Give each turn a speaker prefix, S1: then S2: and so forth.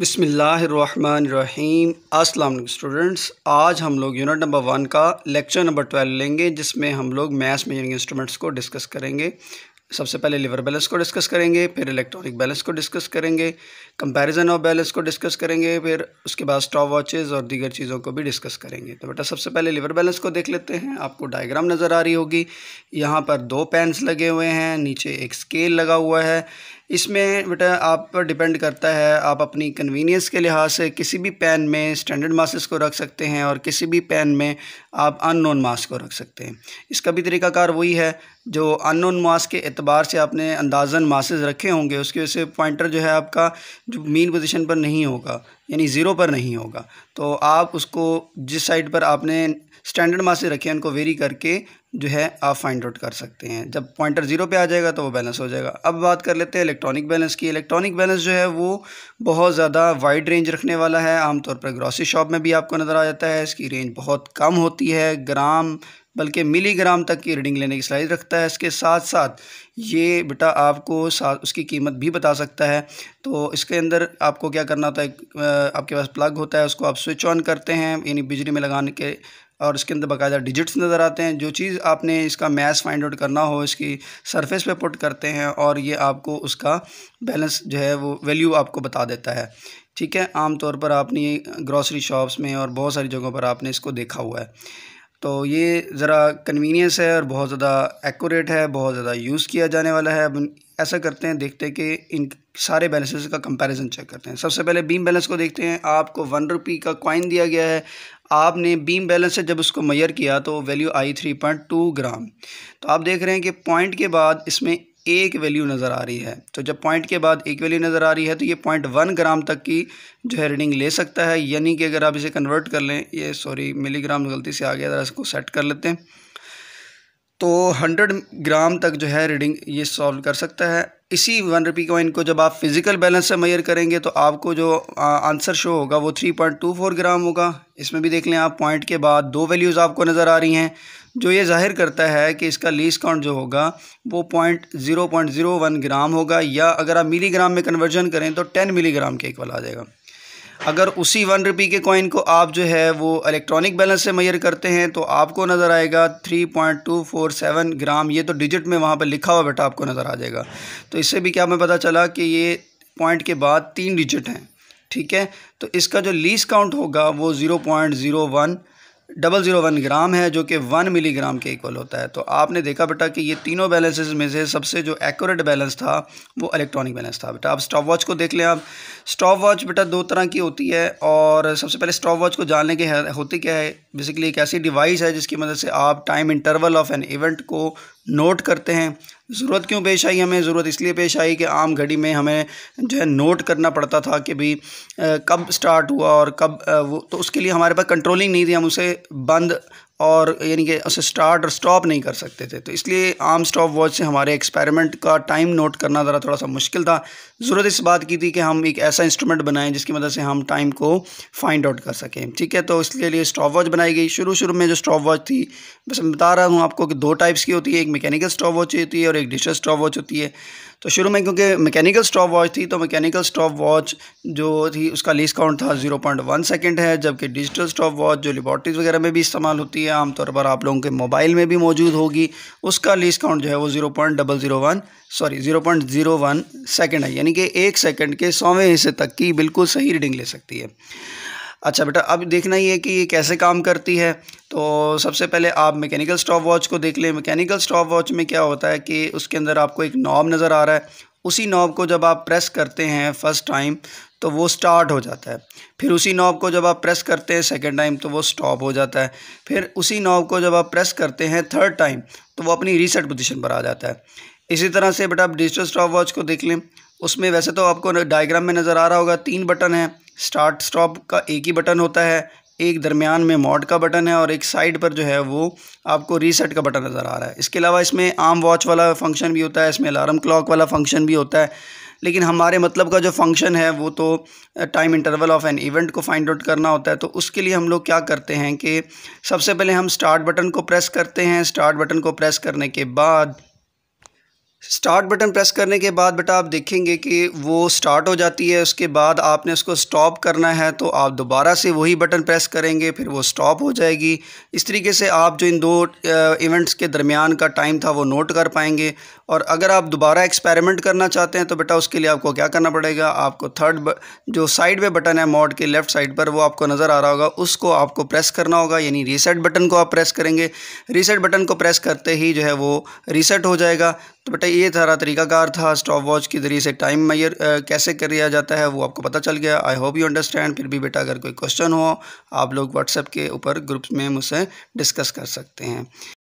S1: बिसमीम अस्सलाम स्टूडेंट्स आज हम लोग यूनिट नंबर वन का लेक्चर नंबर ट्वेल्व लेंगे जिसमें हम लोग मैथ्स मेजरिंग इंस्ट्रूमेंट्स को डिस्कस करेंगे सबसे पहले लिवर बैलेंस को डिस्कस करेंगे फिर इलेक्ट्रॉनिक बैलेंस को डिस्कस करेंगे कंपैरिजन ऑफ बैलेंस को डिस्कस करेंगे फिर उसके बाद स्टॉप वॉचेज़ और दीगर चीज़ों को भी डिस्कस करेंगे तो बेटा सबसे पहले लिवर बैलेंस को देख लेते हैं आपको डायग्राम नज़र आ रही होगी यहाँ पर दो पेंस लगे हुए हैं नीचे एक स्केल लगा हुआ है इसमें बेटा आप पर डिपेंड करता है आप अपनी कन्वीनियंस के लिहाज से किसी भी पेन में स्टैंडर्ड मासेस को रख सकते हैं और किसी भी पेन में आप अननोन मास को रख सकते हैं इसका भी तरीकाकार वही है जो अननोन मास के अतबार से आपने अंदाजन मासेस रखे होंगे उसकी वजह से पॉइंटर जो है आपका जो मेन पोजिशन पर नहीं होगा यानी ज़ीरो पर नहीं होगा तो आप उसको जिस साइड पर आपने स्टैंडर्ड मासेज रखे हैं उनको वेरी करके जो है आप फाइंड आउट कर सकते हैं जब पॉइंटर जीरो पे आ जाएगा तो वो बैलेंस हो जाएगा अब बात कर लेते हैं इलेक्ट्रॉनिक बैलेंस की इलेक्ट्रॉनिक बैलेंस जो है वो बहुत ज़्यादा वाइड रेंज रखने वाला है आमतौर पर ग्रॉसरी शॉप में भी आपको नज़र आ जाता है इसकी रेंज बहुत कम होती है ग्राम बल्कि मिलीग्राम तक की रीडिंग लेने की स्लाइज रखता है इसके साथ साथ ये बेटा आपको साथ उसकी कीमत भी बता सकता है तो इसके अंदर आपको क्या करना होता है आपके पास प्लग होता है उसको आप स्विच ऑन करते हैं यानी बिजली में लगाने के और इसके अंदर बाकायदा डिजिट्स नज़र आते हैं जो चीज़ आपने इसका मैस फाइंड आउट करना हो इसकी सरफेस पे पुट करते हैं और ये आपको उसका बैलेंस जो है वो वैल्यू आपको बता देता है ठीक है आमतौर पर आपने ग्रॉसरी शॉप्स में और बहुत सारी जगहों पर आपने इसको देखा हुआ है तो ये ज़रा कन्वीनियंस है और बहुत ज़्यादा एक्यूरेट है बहुत ज़्यादा यूज़ किया जाने वाला है ऐसा करते हैं देखते हैं कि इन सारे बैलेंसेस का कंपैरिजन चेक करते हैं सबसे पहले बीम बैलेंस को देखते हैं आपको वन रुपी का कॉइन दिया गया है आपने बीम बैलेंस से जब उसको मैयर किया तो वैल्यू आई थ्री पॉइंट टू ग्राम तो आप देख रहे हैं कि पॉइंट के बाद इसमें एक वैल्यू नज़र आ रही है तो जब पॉइंट के बाद एक वैल्यू नज़र आ रही है तो ये पॉइंट वन ग्राम तक की जो है रीडिंग ले सकता है यानी कि अगर आप इसे कन्वर्ट कर लें ये सॉरी मिलीग्राम गलती से आ गया ज़रा इसको सेट कर लेते हैं तो हंड्रेड ग्राम तक जो है रीडिंग ये सॉल्व कर सकता है इसी वन रुपी कॉइन को जब आप फिज़िकल बैलेंस से मैयर करेंगे तो आपको जो आंसर शो होगा वो three point two four gram होगा इसमें भी देख लें आप पॉइंट के बाद दो वैल्यूज़ आपको नज़र आ रही हैं जो ये जाहिर करता है कि इसका लीस काउंट जो होगा वो point zero point zero one gram होगा या अगर आप मिलीग्राम में कन्वर्जन करें तो टेन मिलीग्राम के इक्वल आ जाएगा अगर उसी वन रुपी के कॉइन को आप जो है वो इलेक्ट्रॉनिक बैलेंस से मैयर करते हैं तो आपको नज़र आएगा three point two four seven gram ये तो डिजिट में वहाँ पर लिखा हुआ बेटा आपको नज़र आ जाएगा तो इससे भी क्या हमें पता चला कि ये पॉइंट के बाद तीन डिजिट हैं ठीक है तो इसका जो लीस काउंट होगा वो zero point zero one double zero one gram है जो कि वन मिलीग्राम के इक्वल होता है तो आपने देखा बेटा कि ये तीनों बैलेंसेस में से सबसे जो एक्यूरेट बैलेंस था वो इलेक्ट्रॉनिक बैलेंस था बेटा आप स्टॉप वॉच को देख लें आप स्टॉप वॉच बेटा दो तरह की होती है और सबसे पहले स्टॉप वॉच को जानने के होती क्या है बेसिकली एक ऐसी डिवाइस है जिसकी मदद से आप time interval of an event को नोट करते हैं ज़रूरत क्यों पेश आई हमें ज़रूरत इसलिए पेश आई कि आम घड़ी में हमें जो है नोट करना पड़ता था कि भाई कब स्टार्ट हुआ और कब वो तो उसके लिए हमारे पास कंट्रोलिंग नहीं थी हम उसे बंद और यानी कि उसे स्टार्ट और स्टॉप नहीं कर सकते थे तो इसलिए आम स्टॉप वॉच से हमारे एक्सपेरिमेंट का टाइम नोट करना ज़रा थोड़ा सा मुश्किल था ज़रूरत इस बात की थी कि हम एक ऐसा इंस्ट्रूमेंट बनाएं जिसकी मदद से हम टाइम को फाइंड आउट कर सकें ठीक है तो इसके लिए स्टॉप वॉच बनाई गई शुरू शुरू में जो स्टॉप वॉच थी बस मैं बता रहा हूँ आपको कि दो टाइप्स की होती है एक मैकेनिकल स्टॉप वॉच होती है और एक डिजिटल स्टॉप वॉच होती है तो शुरू में क्योंकि मैकेनिकल स्टॉप वॉच थी तो मैकेनिकल स्टॉप वॉच जो थी उसका लीस काउंट था जीरो पॉइंट वन सेकेंड है जबकि डिजिटल स्टॉप वॉच जो लेबॉर्ट्रीज वगैरह में भी इस्तेमाल होती है आमतौर पर आप लोगों के मोबाइल में भी मौजूद होगी उसका लीस काउंट जो है वो zero point double zero one sorry zero point zero one second है यानी कि एक सेकेंड के सौवें हिस्से तक की बिल्कुल सही रीडिंग ले सकती है अच्छा बेटा अब देखना ही है कि ये कैसे काम करती है तो सबसे पहले आप मैकेनिकल स्टॉप वॉच को देख लें मैकेनिकल स्टॉप वॉच में क्या होता है कि उसके अंदर आपको एक नॉब नज़र आ रहा है उसी नॉब को जब आप प्रेस करते हैं फ़र्स्ट टाइम तो वो स्टार्ट हो जाता है फिर उसी नॉब को जब आप प्रेस करते हैं सेकेंड टाइम तो वो स्टॉप हो जाता है फिर उसी नॉब को जब आप प्रेस करते हैं थर्ड टाइम तो वो अपनी रीसेट पोजिशन पर आ जाता है इसी तरह से बेटा आप डिजिटल स्टॉप वॉच को देख लें उसमें वैसे तो आपको डायग्राम में नज़र आ रहा होगा तीन बटन हैं स्टार्ट स्टॉप का एक ही बटन होता है एक दरमियान में मॉड का बटन है और एक साइड पर जो है वो आपको रीसेट का बटन नज़र आ रहा है इसके अलावा इसमें आम वॉच वाला फंक्शन भी होता है इसमें अलार्म क्लॉक वाला फंक्शन भी होता है लेकिन हमारे मतलब का जो फंक्शन है वो तो time interval of an event को फाइंड आउट करना होता है तो उसके लिए हम लोग क्या करते हैं कि सबसे पहले हम स्टार्ट बटन को प्रेस करते हैं स्टार्ट बटन को प्रेस करने के बाद स्टार्ट बटन प्रेस करने के बाद बेटा आप देखेंगे कि वो स्टार्ट हो जाती है उसके बाद आपने उसको स्टॉप करना है तो आप दोबारा से वही बटन प्रेस करेंगे फिर वो स्टॉप हो जाएगी इस तरीके से आप जो इन दो इवेंट्स के दरमियान का टाइम था वो नोट कर पाएंगे और अगर आप दोबारा एक्सपेरिमेंट करना चाहते हैं तो बेटा उसके लिए आपको क्या करना पड़ेगा आपको थर्ड जो साइड पे बटन है मॉड के लेफ़्ट साइड पर वो आपको नज़र आ रहा होगा उसको आपको प्रेस करना होगा यानी रीसेट बटन को आप प्रेस करेंगे रीसेट बटन को प्रेस करते ही जो है वो रीसेट हो जाएगा तो बेटा ये सारा तरीकाकार था स्टॉप वॉच के ज़रिए से टाइम मैयर कैसे कर लिया जाता है वो आपको पता चल गया आई होप यू अंडरस्टैंड फिर भी बेटा अगर कोई क्वेश्चन हो आप लोग व्हाट्सएप के ऊपर ग्रुप्स में मुझसे डिस्कस कर सकते हैं